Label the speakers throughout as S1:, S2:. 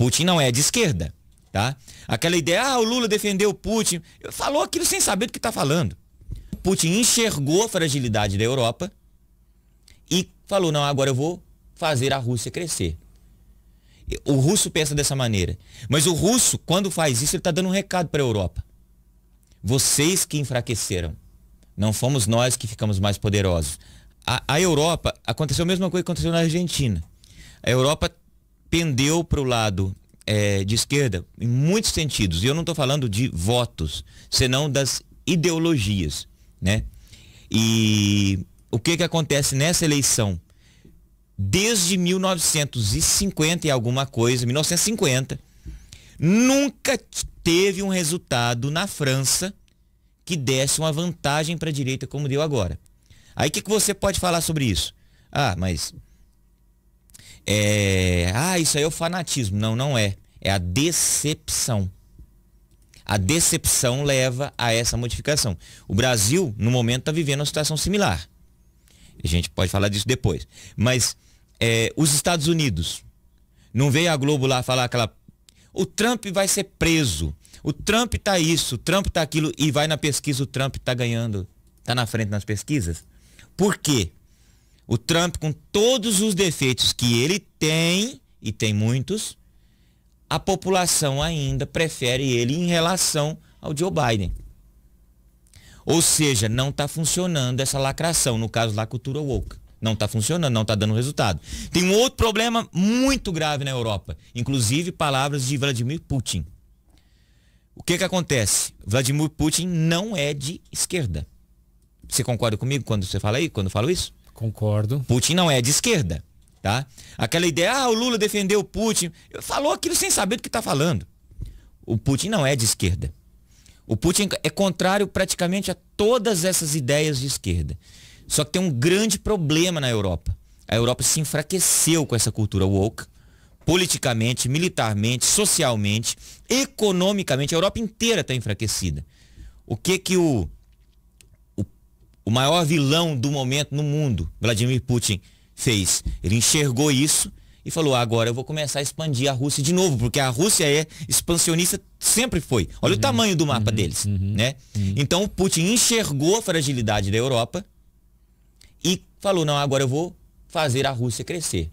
S1: Putin não é de esquerda, tá? Aquela ideia, ah, o Lula defendeu o Putin, falou aquilo sem saber do que está falando. Putin enxergou a fragilidade da Europa e falou, não, agora eu vou fazer a Rússia crescer. O russo pensa dessa maneira. Mas o russo, quando faz isso, ele está dando um recado para a Europa. Vocês que enfraqueceram. Não fomos nós que ficamos mais poderosos. A, a Europa, aconteceu a mesma coisa que aconteceu na Argentina. A Europa pendeu para o lado é, de esquerda em muitos sentidos. E eu não estou falando de votos, senão das ideologias, né? E o que que acontece nessa eleição? Desde 1950 e alguma coisa, 1950, nunca teve um resultado na França que desse uma vantagem para a direita como deu agora. Aí o que, que você pode falar sobre isso? Ah, mas é, ah, isso aí é o fanatismo. Não, não é. É a decepção. A decepção leva a essa modificação. O Brasil, no momento, está vivendo uma situação similar. A gente pode falar disso depois. Mas é, os Estados Unidos, não veio a Globo lá falar aquela. O Trump vai ser preso. O Trump tá isso, o Trump tá aquilo. E vai na pesquisa, o Trump tá ganhando. Tá na frente nas pesquisas. Por quê? O Trump, com todos os defeitos que ele tem, e tem muitos, a população ainda prefere ele em relação ao Joe Biden. Ou seja, não está funcionando essa lacração, no caso da cultura woke. Não está funcionando, não está dando resultado. Tem um outro problema muito grave na Europa, inclusive palavras de Vladimir Putin. O que, que acontece? Vladimir Putin não é de esquerda. Você concorda comigo quando você fala aí, quando eu falo isso? Concordo. Putin não é de esquerda, tá? Aquela ideia, ah, o Lula defendeu o Putin. Falou aquilo sem saber do que está falando. O Putin não é de esquerda. O Putin é contrário praticamente a todas essas ideias de esquerda. Só que tem um grande problema na Europa. A Europa se enfraqueceu com essa cultura woke, politicamente, militarmente, socialmente, economicamente. A Europa inteira está enfraquecida. O que que o o maior vilão do momento no mundo, Vladimir Putin, fez. Ele enxergou isso e falou, agora eu vou começar a expandir a Rússia de novo, porque a Rússia é expansionista, sempre foi. Olha uhum, o tamanho do mapa uhum, deles. Uhum, né? Uhum. Então o Putin enxergou a fragilidade da Europa e falou, não, agora eu vou fazer a Rússia crescer.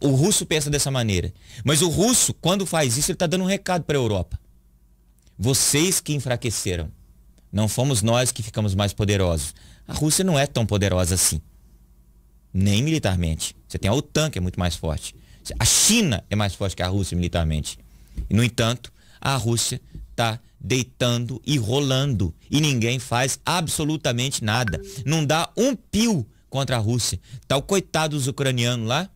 S1: O russo pensa dessa maneira. Mas o russo, quando faz isso, ele está dando um recado para a Europa. Vocês que enfraqueceram. Não fomos nós que ficamos mais poderosos. A Rússia não é tão poderosa assim. Nem militarmente. Você tem a OTAN que é muito mais forte. A China é mais forte que a Rússia militarmente. E, no entanto, a Rússia está deitando e rolando. E ninguém faz absolutamente nada. Não dá um pio contra a Rússia. Tá o coitado dos ucranianos lá,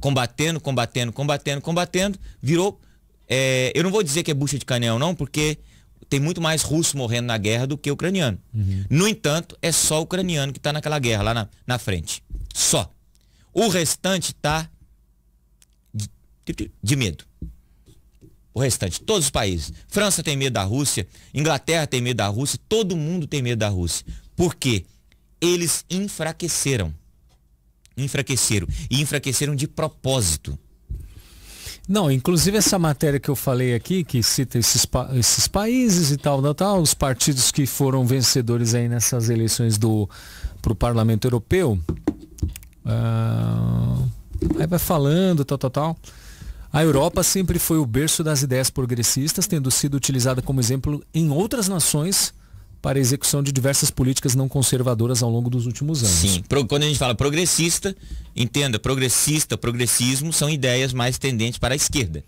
S1: combatendo, combatendo, combatendo, combatendo. Virou. É, eu não vou dizer que é bucha de canhão, não, porque tem muito mais russo morrendo na guerra do que ucraniano. Uhum. No entanto, é só ucraniano que está naquela guerra lá na, na frente. Só. O restante está de, de medo. O restante, todos os países. França tem medo da Rússia, Inglaterra tem medo da Rússia, todo mundo tem medo da Rússia. Por quê? Eles enfraqueceram. Enfraqueceram. E enfraqueceram de propósito.
S2: Não, inclusive essa matéria que eu falei aqui, que cita esses, pa esses países e tal, tal, tal, os partidos que foram vencedores aí nessas eleições do o Parlamento Europeu. Ah, aí vai falando, tal, tal, tal. A Europa sempre foi o berço das ideias progressistas, tendo sido utilizada como exemplo em outras nações para a execução de diversas políticas não conservadoras ao longo dos últimos anos. Sim,
S1: quando a gente fala progressista, entenda, progressista, progressismo são ideias mais tendentes para a esquerda.